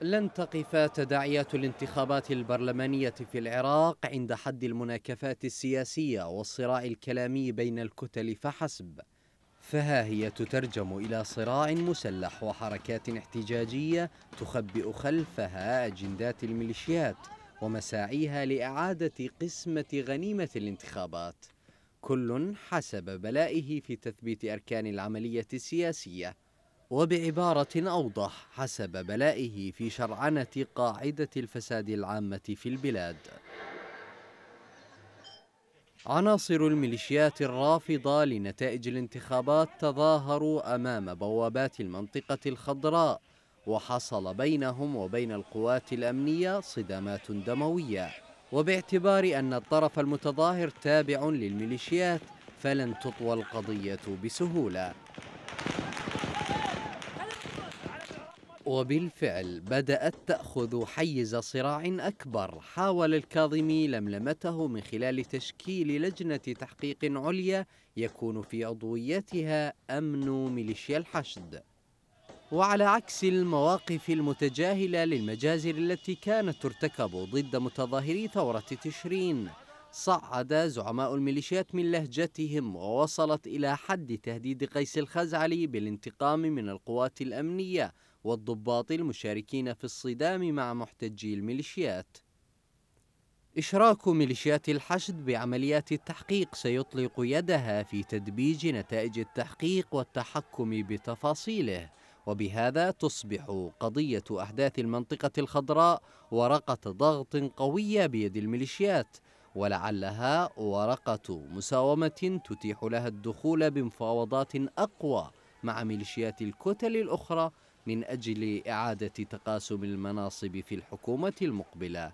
لن تقف تداعيات الانتخابات البرلمانية في العراق عند حد المناكفات السياسية والصراع الكلامي بين الكتل فحسب فها هي تترجم إلى صراع مسلح وحركات احتجاجية تخبئ خلفها أجندات الميليشيات ومساعيها لإعادة قسمة غنيمة الانتخابات كل حسب بلائه في تثبيت أركان العملية السياسية وبعبارة أوضح حسب بلائه في شرعنة قاعدة الفساد العامة في البلاد عناصر الميليشيات الرافضة لنتائج الانتخابات تظاهروا أمام بوابات المنطقة الخضراء وحصل بينهم وبين القوات الأمنية صدامات دموية وباعتبار أن الطرف المتظاهر تابع للميليشيات فلن تطوى القضية بسهولة وبالفعل بدأت تأخذ حيز صراع أكبر حاول الكاظمي لملمته من خلال تشكيل لجنة تحقيق عليا يكون في عضويتها أمن ميليشيا الحشد وعلى عكس المواقف المتجاهلة للمجازر التي كانت ترتكب ضد متظاهري ثورة تشرين صعد زعماء الميليشيات من لهجتهم ووصلت إلى حد تهديد قيس الخزعلي بالانتقام من القوات الأمنية والضباط المشاركين في الصدام مع محتجي الميليشيات إشراك ميليشيات الحشد بعمليات التحقيق سيطلق يدها في تدبيج نتائج التحقيق والتحكم بتفاصيله وبهذا تصبح قضية أحداث المنطقة الخضراء ورقة ضغط قوية بيد الميليشيات ولعلها ورقة مساومة تتيح لها الدخول بمفاوضات أقوى مع ميليشيات الكتل الأخرى من أجل إعادة تقاسم المناصب في الحكومة المقبلة